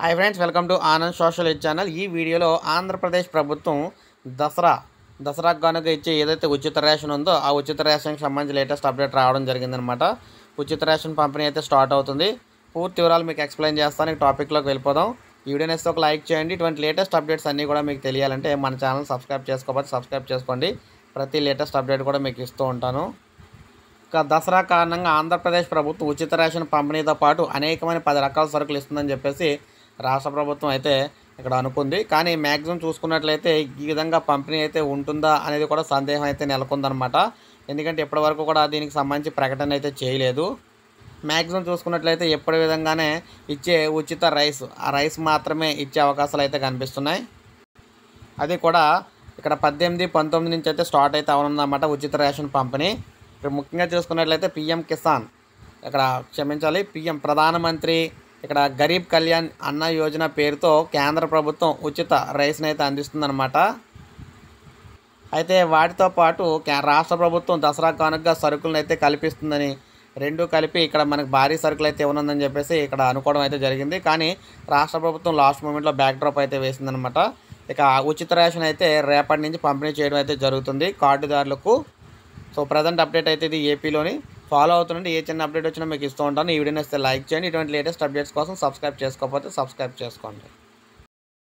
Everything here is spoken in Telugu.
hi friends welcome to Anand social channel ఈ వీడియోలో ఆంధ్రప్రదేశ్ ప్రభుత్వం దసరా దసరా కనుక ఇచ్చే ఏదైతే ఉచిత రేషన్ ఉందో ఆ ఉచిత రేషన్కి సంబంధించి లేటెస్ట్ అప్డేట్ రావడం జరిగిందనమాట ఉచిత రేషన్ పంపిణీ అయితే స్టార్ట్ అవుతుంది పూర్తి వివరాలు మీకు ఎక్స్ప్లెయిన్ చేస్తాను ఈ టాపిక్లోకి వెళ్ళిపోదాం ఈ వీడియో నేస్తే ఒక లైక్ చేయండి ఇటువంటి లేటెస్ట్ అప్డేట్స్ అన్నీ కూడా మీకు తెలియాలంటే మన ఛానల్ సబ్స్క్రైబ్ చేసుకోవచ్చు సబ్స్క్రైబ్ చేసుకోండి ప్రతి లేటెస్ట్ అప్డేట్ కూడా మీకు ఇస్తూ ఉంటాను దసరా కారణంగా ఆంధ్రప్రదేశ్ ప్రభుత్వం ఉచిత రేషన్ పంపిణీతో పాటు అనేకమైన పది రకాల సరుకులు ఇస్తుందని చెప్పేసి రాష్ట్ర ప్రభుత్వం అయితే ఇక్కడ అనుకుంది కానీ మ్యాక్సిమం చూసుకున్నట్లయితే ఈ విధంగా పంపిణీ అయితే ఉంటుందా అనేది కూడా సందేహం అయితే నెలకొందనమాట ఎందుకంటే ఇప్పటివరకు కూడా దీనికి సంబంధించి ప్రకటన అయితే చేయలేదు మ్యాక్సిమం చూసుకున్నట్లయితే ఎప్పటి విధంగానే ఇచ్చే ఉచిత రైస్ ఆ రైస్ మాత్రమే ఇచ్చే అవకాశాలు అయితే కనిపిస్తున్నాయి అది కూడా ఇక్కడ పద్దెనిమిది పంతొమ్మిది నుంచి అయితే స్టార్ట్ అయితే అవనుందన్నమాట ఉచిత రేషన్ పంపిణీ ఇక్కడ ముఖ్యంగా చూసుకున్నట్లయితే పిఎం కిసాన్ ఇక్కడ క్షమించాలి పిఎం ప్రధానమంత్రి ఇక్కడ గరీబ్ కళ్యాణ్ అన్న యోజన పేరుతో కేంద్ర ప్రభుత్వం ఉచిత రైస్ని అయితే అందిస్తుందన్నమాట అయితే వాటితో పాటు రాష్ట్ర ప్రభుత్వం దసరా కానుకగా సరుకులను అయితే కల్పిస్తుందని రెండు కలిపి ఇక్కడ మనకు భారీ సరుకులు అయితే ఉన్నదని చెప్పేసి ఇక్కడ అనుకోవడం అయితే జరిగింది కానీ రాష్ట్ర ప్రభుత్వం లాస్ట్ మూమెంట్లో బ్యాక్ డ్రాప్ అయితే వేసిందనమాట ఇక ఉచిత రేషన్ అయితే రేపటి నుంచి పంపిణీ చేయడం అయితే జరుగుతుంది కార్డుదారులకు సో ప్రజెంట్ అప్డేట్ అయితే ఇది ఏపీలోని ఫాలో అవుతుంటే ఏ చిన్న అప్డేట్ వచ్చినా మీకు ఇస్తూ ఉంటాను ఈ వీడియో నేస్తే లైక్ చేయండి ఇటువంటి లేటెస్ట్ అప్డేట్స్ కోసం సబ్స్క్రైబ్ చేసుకోకపోతే సబ్స్క్రైబ్ చేసుకోండి